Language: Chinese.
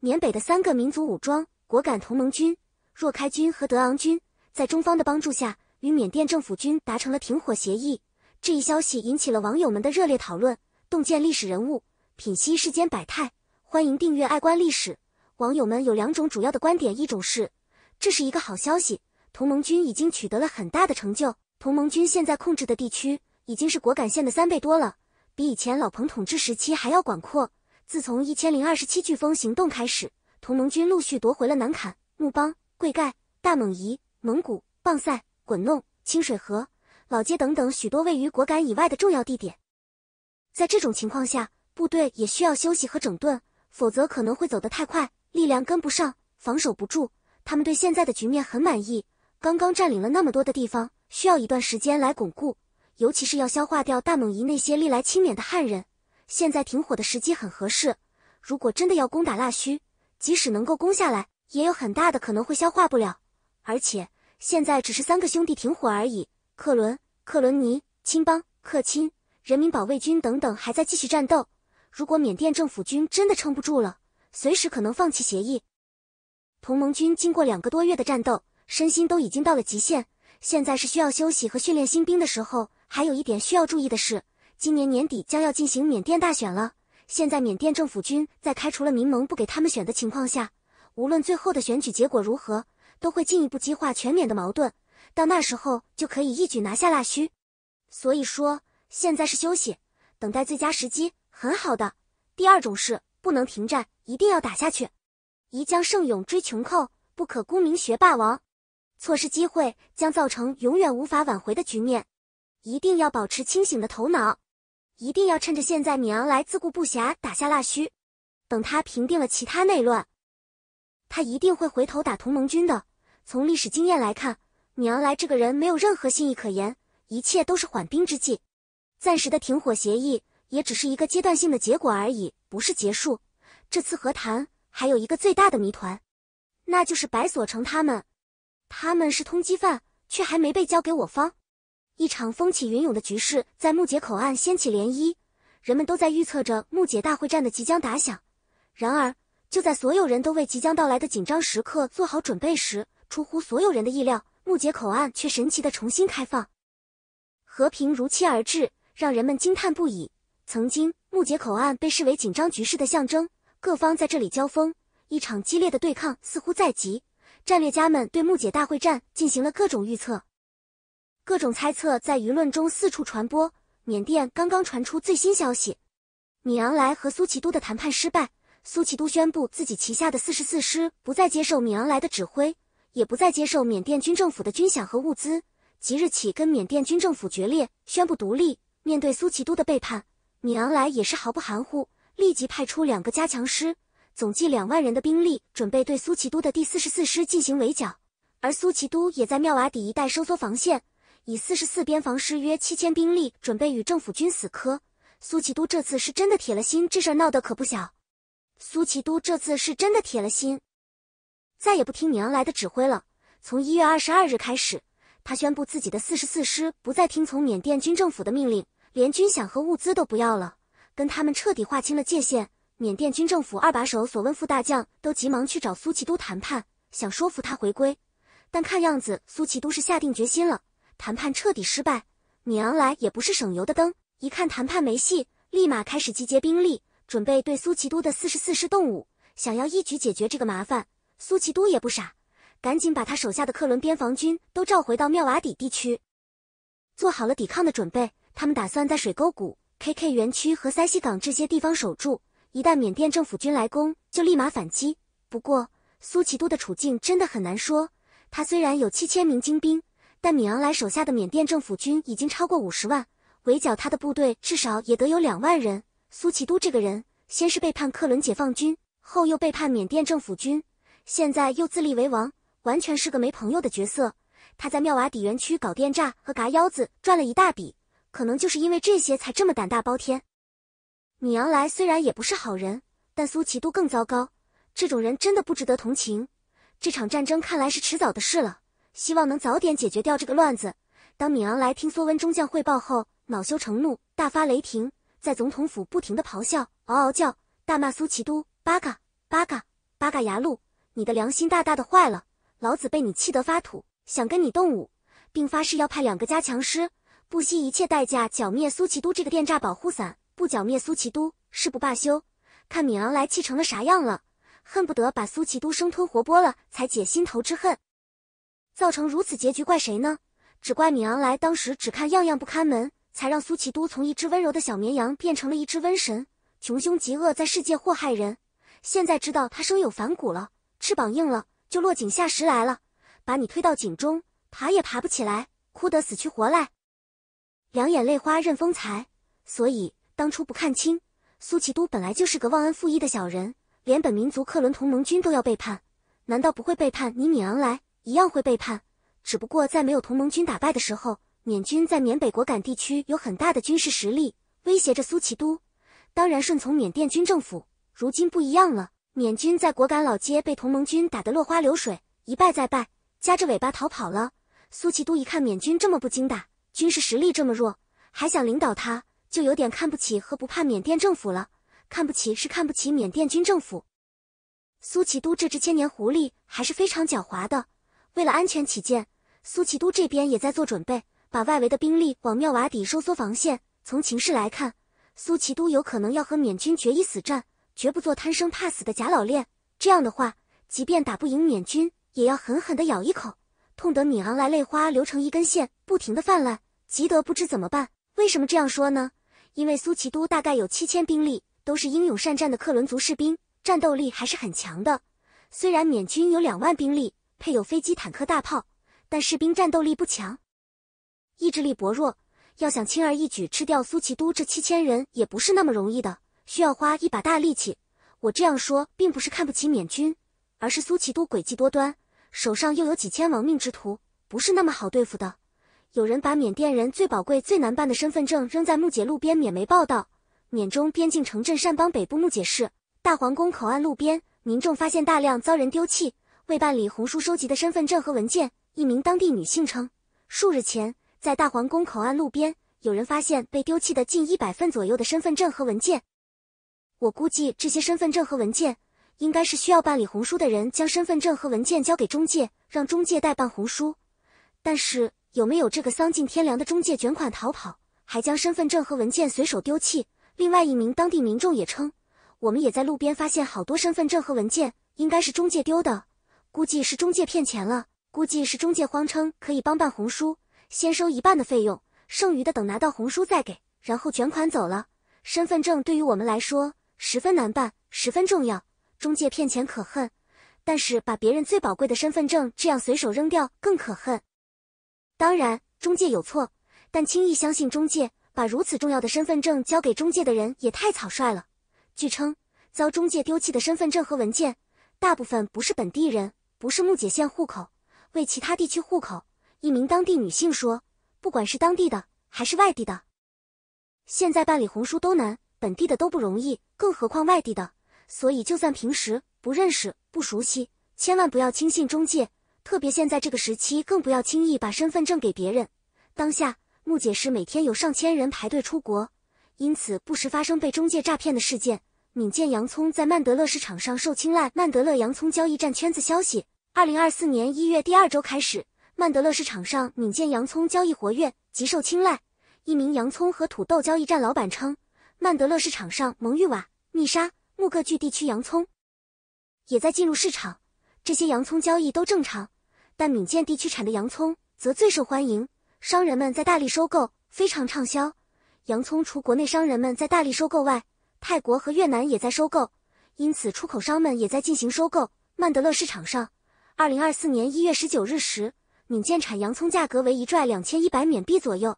缅北的三个民族武装果敢同盟军、若开军和德昂军，在中方的帮助下，与缅甸政府军达成了停火协议。这一消息引起了网友们的热烈讨论。洞见历史人物，品析世间百态。欢迎订阅《爱观历史》。网友们有两种主要的观点：一种是这是一个好消息，同盟军已经取得了很大的成就。同盟军现在控制的地区已经是果敢县的三倍多了，比以前老彭统治时期还要广阔。自从一千零二十七飓风行动开始，同盟军陆续夺回了南坎、木邦、贵盖、大猛夷、蒙古、棒赛、滚弄、清水河、老街等等许多位于果敢以外的重要地点。在这种情况下，部队也需要休息和整顿，否则可能会走得太快，力量跟不上，防守不住。他们对现在的局面很满意，刚刚占领了那么多的地方，需要一段时间来巩固，尤其是要消化掉大猛夷那些历来轻免的汉人。现在停火的时机很合适。如果真的要攻打腊戌，即使能够攻下来，也有很大的可能会消化不了。而且现在只是三个兄弟停火而已，克伦、克伦尼、亲邦、克钦、人民保卫军等等还在继续战斗。如果缅甸政府军真的撑不住了，随时可能放弃协议。同盟军经过两个多月的战斗，身心都已经到了极限，现在是需要休息和训练新兵的时候。还有一点需要注意的是。今年年底将要进行缅甸大选了。现在缅甸政府军在开除了民盟，不给他们选的情况下，无论最后的选举结果如何，都会进一步激化全缅的矛盾。到那时候就可以一举拿下腊戌。所以说，现在是休息，等待最佳时机。很好的。第二种是不能停战，一定要打下去。宜将胜勇追穷寇，不可沽名学霸王。错失机会将造成永远无法挽回的局面。一定要保持清醒的头脑。一定要趁着现在米昂来自顾不暇，打下蜡须。等他平定了其他内乱，他一定会回头打同盟军的。从历史经验来看，米昂莱这个人没有任何信义可言，一切都是缓兵之计。暂时的停火协议也只是一个阶段性的结果而已，不是结束。这次和谈还有一个最大的谜团，那就是白所成他们，他们是通缉犯，却还没被交给我方。一场风起云涌的局势在木解口岸掀起涟漪，人们都在预测着木解大会战的即将打响。然而，就在所有人都为即将到来的紧张时刻做好准备时，出乎所有人的意料，木解口岸却神奇的重新开放，和平如期而至，让人们惊叹不已。曾经，木解口岸被视为紧张局势的象征，各方在这里交锋，一场激烈的对抗似乎在即。战略家们对木解大会战进行了各种预测。各种猜测在舆论中四处传播。缅甸刚刚传出最新消息：米昂莱和苏奇都的谈判失败，苏奇都宣布自己旗下的四十四师不再接受米昂莱的指挥，也不再接受缅甸军政府的军饷和物资，即日起跟缅甸军政府决裂，宣布独立。面对苏奇都的背叛，米昂莱也是毫不含糊，立即派出两个加强师，总计两万人的兵力，准备对苏奇都的第四十四师进行围剿。而苏奇都也在妙瓦底一带收缩防线。以四十四边防师约七千兵力，准备与政府军死磕。苏奇都这次是真的铁了心，这事儿闹得可不小。苏奇都这次是真的铁了心，再也不听缅昂来的指挥了。从一月二十二日开始，他宣布自己的四十四师不再听从缅甸军政府的命令，连军饷和物资都不要了，跟他们彻底划清了界限。缅甸军政府二把手索温副大将都急忙去找苏奇都谈判，想说服他回归，但看样子苏奇都是下定决心了。谈判彻底失败，米昂莱也不是省油的灯。一看谈判没戏，立马开始集结兵力，准备对苏奇都的四十四师动武，想要一举解决这个麻烦。苏奇都也不傻，赶紧把他手下的克伦边防军都召回到妙瓦底地区，做好了抵抗的准备。他们打算在水沟谷、K K 园区和塞西港这些地方守住，一旦缅甸政府军来攻，就立马反击。不过，苏奇都的处境真的很难说。他虽然有七千名精兵。但米昂莱手下的缅甸政府军已经超过五十万，围剿他的部队至少也得有两万人。苏奇都这个人，先是背叛克伦解放军，后又背叛缅甸政府军，现在又自立为王，完全是个没朋友的角色。他在妙瓦底园区搞电诈和嘎腰子赚了一大笔，可能就是因为这些才这么胆大包天。米昂莱虽然也不是好人，但苏奇都更糟糕，这种人真的不值得同情。这场战争看来是迟早的事了。希望能早点解决掉这个乱子。当米昂莱听梭温中将汇报后，恼羞成怒，大发雷霆，在总统府不停地咆哮、嗷嗷叫，大骂苏奇都：八嘎！八嘎！八嘎牙路！你的良心大大的坏了！老子被你气得发吐，想跟你动武，并发誓要派两个加强师，不惜一切代价剿灭苏奇都这个电诈保护伞。不剿灭苏奇都，誓不罢休。看米昂莱气成了啥样了，恨不得把苏奇都生吞活剥了，才解心头之恨。造成如此结局，怪谁呢？只怪米昂莱当时只看样样不看门，才让苏奇都从一只温柔的小绵羊变成了一只瘟神，穷凶极恶，在世界祸害人。现在知道他生有反骨了，翅膀硬了，就落井下石来了，把你推到井中，爬也爬不起来，哭得死去活来，两眼泪花任风采。所以当初不看清苏奇都，本来就是个忘恩负义的小人，连本民族克伦同盟军都要背叛，难道不会背叛你米昂莱？一样会背叛，只不过在没有同盟军打败的时候，缅军在缅北果敢地区有很大的军事实力，威胁着苏契都。当然顺从缅甸军政府。如今不一样了，缅军在果敢老街被同盟军打得落花流水，一败再败，夹着尾巴逃跑了。苏契都一看缅军这么不经打，军事实力这么弱，还想领导他，就有点看不起和不怕缅甸政府了。看不起是看不起缅甸军政府。苏契都这只千年狐狸还是非常狡猾的。为了安全起见，苏齐都这边也在做准备，把外围的兵力往庙瓦底收缩防线。从情势来看，苏齐都有可能要和缅军决一死战，绝不做贪生怕死的假老练。这样的话，即便打不赢缅军，也要狠狠的咬一口，痛得缅昂来泪花流成一根线，不停的泛滥，急得不知怎么办。为什么这样说呢？因为苏齐都大概有七千兵力，都是英勇善战的克伦族士兵，战斗力还是很强的。虽然缅军有两万兵力。配有飞机、坦克、大炮，但士兵战斗力不强，意志力薄弱。要想轻而易举吃掉苏奇都这七千人也不是那么容易的，需要花一把大力气。我这样说并不是看不起缅军，而是苏奇都诡计多端，手上又有几千亡命之徒，不是那么好对付的。有人把缅甸人最宝贵、最难办的身份证扔在木姐路边，缅媒报道，缅中边境城镇善邦北部木姐市大皇宫口岸路边，民众发现大量遭人丢弃。为办理红书收集的身份证和文件，一名当地女性称，数日前在大皇宫口岸路边，有人发现被丢弃的近一百份左右的身份证和文件。我估计这些身份证和文件应该是需要办理红书的人将身份证和文件交给中介，让中介代办红书。但是有没有这个丧尽天良的中介卷款逃跑，还将身份证和文件随手丢弃？另外一名当地民众也称，我们也在路边发现好多身份证和文件，应该是中介丢的。估计是中介骗钱了。估计是中介谎称可以帮办红书，先收一半的费用，剩余的等拿到红书再给，然后卷款走了。身份证对于我们来说十分难办，十分重要。中介骗钱可恨，但是把别人最宝贵的身份证这样随手扔掉更可恨。当然，中介有错，但轻易相信中介，把如此重要的身份证交给中介的人也太草率了。据称，遭中介丢弃的身份证和文件，大部分不是本地人。不是木姐县户口，为其他地区户口。一名当地女性说：“不管是当地的还是外地的，现在办理红书都难，本地的都不容易，更何况外地的。所以，就算平时不认识、不熟悉，千万不要轻信中介，特别现在这个时期，更不要轻易把身份证给别人。当下木姐是每天有上千人排队出国，因此不时发生被中介诈骗的事件。敏建洋葱在曼德勒市场上受青睐，曼德勒洋葱交易站圈子消息。”二零二四年一月第二周开始，曼德勒市场上敏建洋葱交易活跃，极受青睐。一名洋葱和土豆交易站老板称，曼德勒市场上蒙玉瓦、密沙、木各具地区洋葱也在进入市场。这些洋葱交易都正常，但闽建地区产的洋葱则最受欢迎。商人们在大力收购，非常畅销。洋葱除国内商人们在大力收购外，泰国和越南也在收购，因此出口商们也在进行收购。曼德勒市场上。二零二四年一月十九日时，闽建产洋葱价格为一拽两千一百缅币左右。